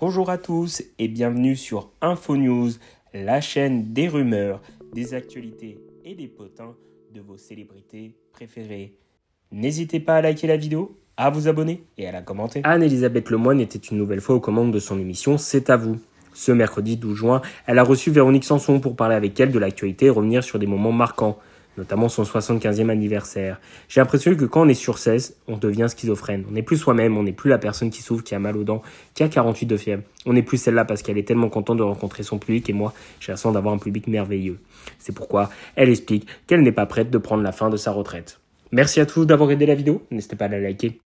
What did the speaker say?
Bonjour à tous et bienvenue sur InfoNews, la chaîne des rumeurs, des actualités et des potins de vos célébrités préférées. N'hésitez pas à liker la vidéo, à vous abonner et à la commenter. Anne-Elisabeth Lemoine était une nouvelle fois aux commandes de son émission C'est à vous. Ce mercredi 12 juin, elle a reçu Véronique Sanson pour parler avec elle de l'actualité et revenir sur des moments marquants notamment son 75e anniversaire. J'ai l'impression que quand on est sur 16, on devient schizophrène. On n'est plus soi-même, on n'est plus la personne qui souffre, qui a mal aux dents, qui a 48 de fièvre. On n'est plus celle-là parce qu'elle est tellement contente de rencontrer son public et moi, j'ai l'impression d'avoir un public merveilleux. C'est pourquoi elle explique qu'elle n'est pas prête de prendre la fin de sa retraite. Merci à tous d'avoir aidé la vidéo, n'hésitez pas à la liker.